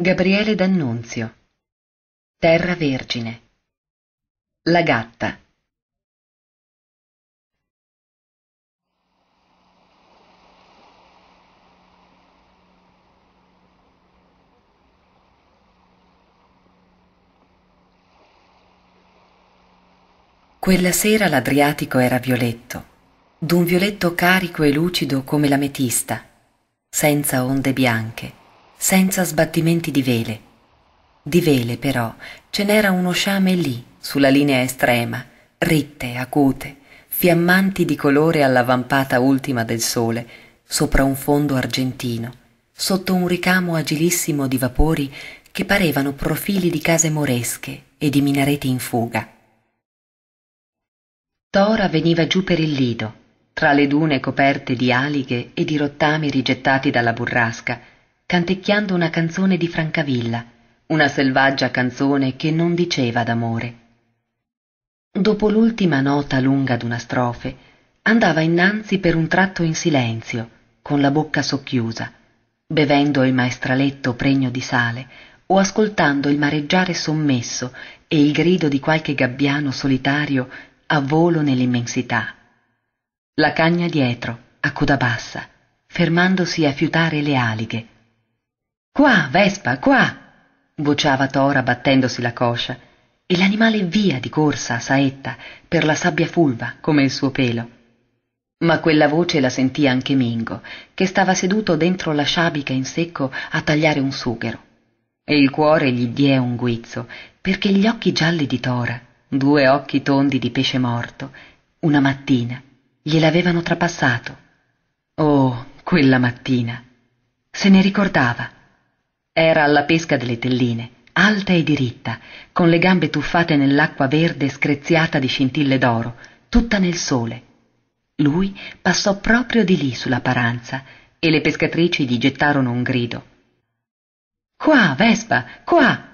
Gabriele D'Annunzio Terra Vergine La gatta Quella sera l'Adriatico era violetto, d'un violetto carico e lucido come l'ametista, senza onde bianche senza sbattimenti di vele. Di vele però ce n'era uno sciame lì, sulla linea estrema, ritte, acute, fiammanti di colore alla vampata ultima del sole, sopra un fondo argentino, sotto un ricamo agilissimo di vapori che parevano profili di case moresche e di minareti in fuga. Tora veniva giù per il lido, tra le dune coperte di aliche e di rottami rigettati dalla burrasca, cantecchiando una canzone di Francavilla, una selvaggia canzone che non diceva d'amore. Dopo l'ultima nota lunga d'una strofe, andava innanzi per un tratto in silenzio, con la bocca socchiusa, bevendo il maestraletto pregno di sale o ascoltando il mareggiare sommesso e il grido di qualche gabbiano solitario a volo nell'immensità. La cagna dietro, a coda bassa, fermandosi a fiutare le aliche, Qua, Vespa, qua! vociava Tora battendosi la coscia, e l'animale via di corsa a saetta per la sabbia fulva come il suo pelo. Ma quella voce la sentì anche Mingo, che stava seduto dentro la sciabica in secco a tagliare un sughero. E il cuore gli diè un guizzo, perché gli occhi gialli di Tora, due occhi tondi di pesce morto, una mattina gliel'avevano trapassato. Oh, quella mattina! Se ne ricordava. Era alla pesca delle telline, alta e diritta, con le gambe tuffate nell'acqua verde screziata di scintille d'oro, tutta nel sole. Lui passò proprio di lì sulla paranza e le pescatrici gli gettarono un grido. Qua, Vespa, qua!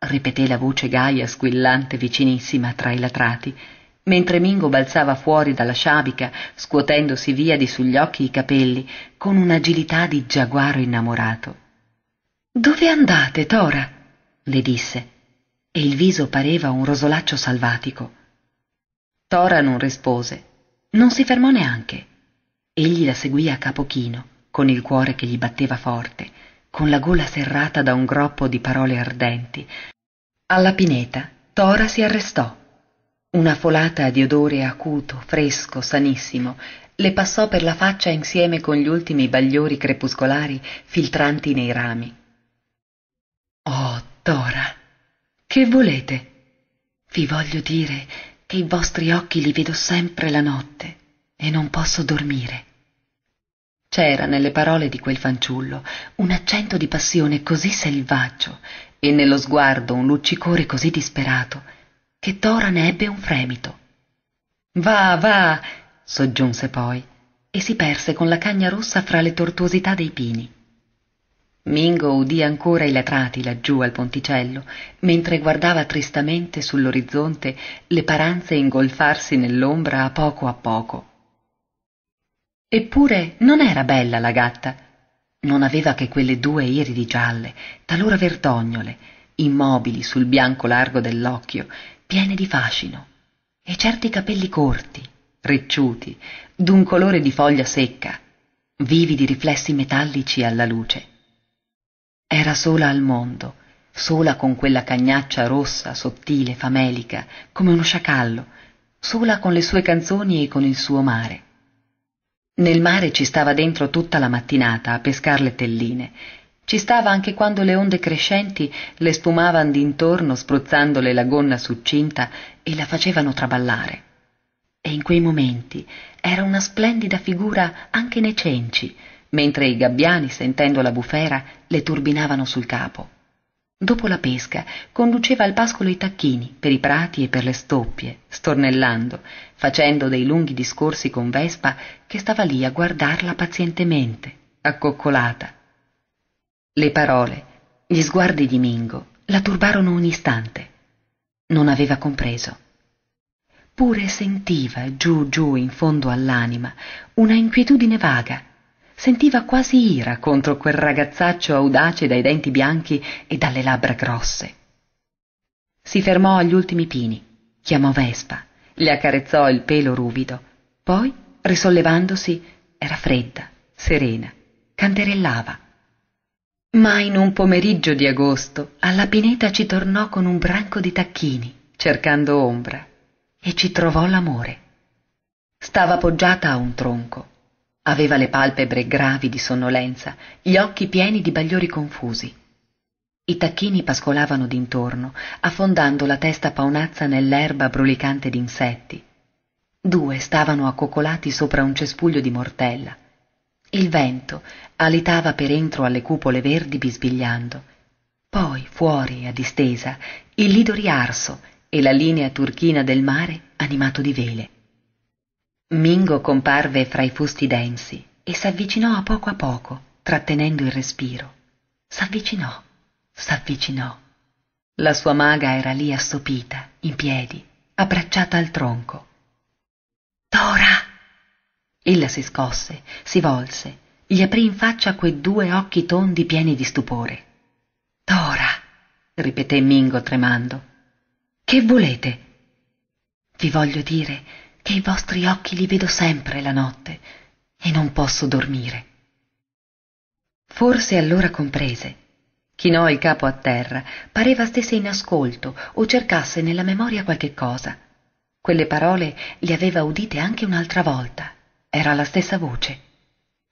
ripeté la voce gaia squillante vicinissima tra i latrati, mentre Mingo balzava fuori dalla sciabica, scuotendosi via di sugli occhi i capelli, con un'agilità di giaguaro innamorato. Dove andate, Tora? le disse, e il viso pareva un rosolaccio salvatico. Tora non rispose, non si fermò neanche. Egli la seguì a capo chino, con il cuore che gli batteva forte, con la gola serrata da un groppo di parole ardenti. Alla pineta, Tora si arrestò. Una folata di odore acuto, fresco, sanissimo, le passò per la faccia insieme con gli ultimi bagliori crepuscolari filtranti nei rami. Oh, Dora, che volete? Vi voglio dire che i vostri occhi li vedo sempre la notte e non posso dormire. C'era nelle parole di quel fanciullo un accento di passione così selvaggio e nello sguardo un luccicore così disperato che Dora ne ebbe un fremito. Va, va, soggiunse poi e si perse con la cagna rossa fra le tortuosità dei pini. Mingo udì ancora i latrati laggiù al ponticello, mentre guardava tristamente sull'orizzonte le paranze ingolfarsi nell'ombra a poco a poco. Eppure non era bella la gatta. Non aveva che quelle due iridi gialle, talora verdognole, immobili sul bianco largo dell'occhio, piene di fascino, e certi capelli corti, ricciuti, d'un colore di foglia secca, vividi riflessi metallici alla luce era sola al mondo sola con quella cagnaccia rossa sottile famelica come uno sciacallo sola con le sue canzoni e con il suo mare nel mare ci stava dentro tutta la mattinata a pescar le telline ci stava anche quando le onde crescenti le spumavan d'intorno spruzzandole la gonna succinta e la facevano traballare e in quei momenti era una splendida figura anche nei cenci mentre i gabbiani, sentendo la bufera, le turbinavano sul capo. Dopo la pesca, conduceva al pascolo i tacchini per i prati e per le stoppie, stornellando, facendo dei lunghi discorsi con Vespa che stava lì a guardarla pazientemente, accoccolata. Le parole, gli sguardi di Mingo la turbarono un istante. Non aveva compreso pure sentiva giù giù in fondo all'anima una inquietudine vaga sentiva quasi ira contro quel ragazzaccio audace dai denti bianchi e dalle labbra grosse. Si fermò agli ultimi pini, chiamò Vespa, le accarezzò il pelo ruvido, poi, risollevandosi, era fredda, serena, canterellava. Ma in un pomeriggio di agosto alla pineta ci tornò con un branco di tacchini, cercando ombra, e ci trovò l'amore. Stava appoggiata a un tronco aveva le palpebre gravi di sonnolenza gli occhi pieni di bagliori confusi i tacchini pascolavano d'intorno affondando la testa paonazza nell'erba brulicante d'insetti due stavano accoccolati sopra un cespuglio di mortella il vento alitava per entro alle cupole verdi bisbigliando poi fuori a distesa il lido riarso e la linea turchina del mare animato di vele Mingo comparve fra i fusti densi e s'avvicinò a poco a poco, trattenendo il respiro. S'avvicinò, s'avvicinò. La sua maga era lì assopita, in piedi, abbracciata al tronco. Dora! Ella si scosse, si volse, gli aprì in faccia quei due occhi tondi pieni di stupore. Dora! ripeté Mingo tremando. Che volete? Vi voglio dire che i vostri occhi li vedo sempre la notte e non posso dormire. Forse allora comprese. Chinò il capo a terra, pareva stesse in ascolto o cercasse nella memoria qualche cosa. Quelle parole le aveva udite anche un'altra volta. Era la stessa voce.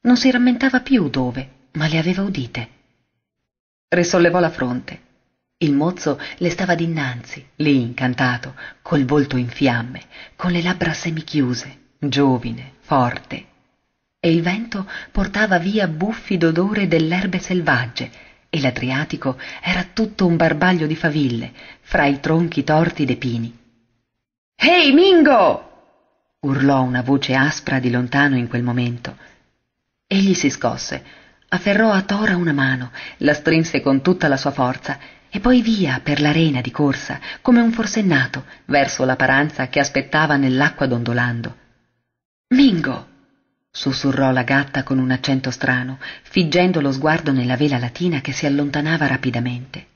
Non si rammentava più dove, ma le aveva udite. Risollevò la fronte il mozzo le stava dinanzi lì incantato col volto in fiamme con le labbra semichiuse giovine forte e il vento portava via buffido odore dell'erbe selvagge e l'adriatico era tutto un barbaglio di faville fra i tronchi torti dei pini ehi mingo urlò una voce aspra di lontano in quel momento egli si scosse afferrò a tora una mano la strinse con tutta la sua forza e poi via per l'arena di corsa, come un forsennato, verso la paranza che aspettava nell'acqua dondolando. Mingo! sussurrò la gatta con un accento strano, figgendo lo sguardo nella vela latina che si allontanava rapidamente.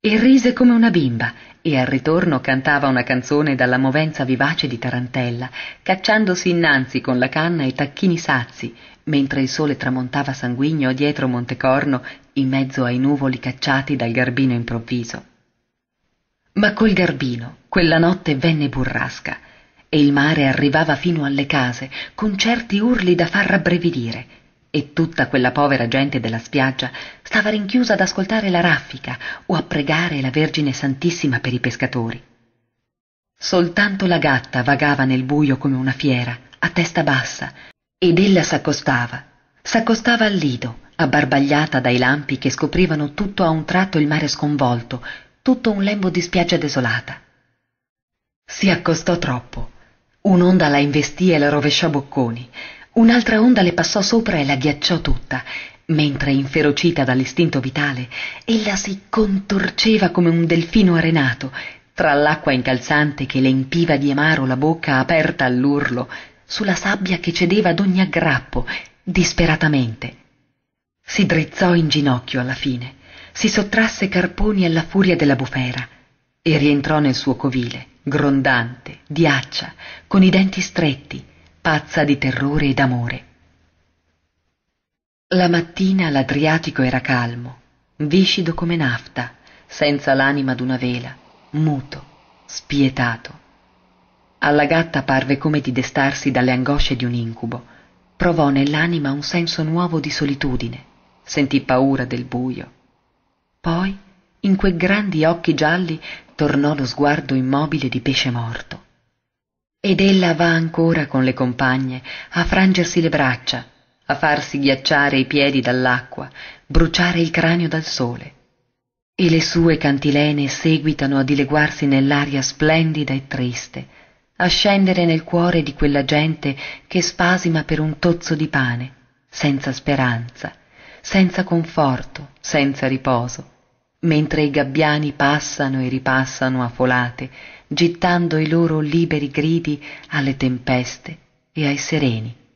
E rise come una bimba, e al ritorno cantava una canzone dalla movenza vivace di Tarantella, cacciandosi innanzi con la canna e tacchini sazi, mentre il sole tramontava sanguigno dietro Montecorno in mezzo ai nuvoli cacciati dal garbino improvviso. Ma col garbino quella notte venne burrasca e il mare arrivava fino alle case con certi urli da far rabbrividire e tutta quella povera gente della spiaggia stava rinchiusa ad ascoltare la raffica o a pregare la Vergine Santissima per i pescatori. Soltanto la gatta vagava nel buio come una fiera, a testa bassa, ed ella s'accostava, s'accostava al lido, abbarbagliata dai lampi che scoprivano tutto a un tratto il mare sconvolto, tutto un lembo di spiaggia desolata. Si accostò troppo. Un'onda la investì e la rovesciò bocconi. Un'altra onda le passò sopra e la ghiacciò tutta, mentre, inferocita dall'istinto vitale, ella si contorceva come un delfino arenato, tra l'acqua incalzante che le empiva di amaro la bocca aperta all'urlo, sulla sabbia che cedeva ad ogni aggrappo, disperatamente. Si drizzò in ginocchio alla fine, si sottrasse carponi alla furia della bufera e rientrò nel suo covile, grondante, di accia, con i denti stretti, pazza di terrore e d'amore. La mattina l'Adriatico era calmo, viscido come nafta, senza l'anima d'una vela, muto, spietato alla gatta parve come di destarsi dalle angosce di un incubo provò nell'anima un senso nuovo di solitudine sentì paura del buio. poi in quei grandi occhi gialli tornò lo sguardo immobile di pesce morto ed ella va ancora con le compagne a frangersi le braccia a farsi ghiacciare i piedi dall'acqua bruciare il cranio dal sole e le sue cantilene seguitano a dileguarsi nell'aria splendida e triste a scendere nel cuore di quella gente che spasima per un tozzo di pane, senza speranza, senza conforto, senza riposo, mentre i gabbiani passano e ripassano a folate, gittando i loro liberi gridi alle tempeste e ai sereni.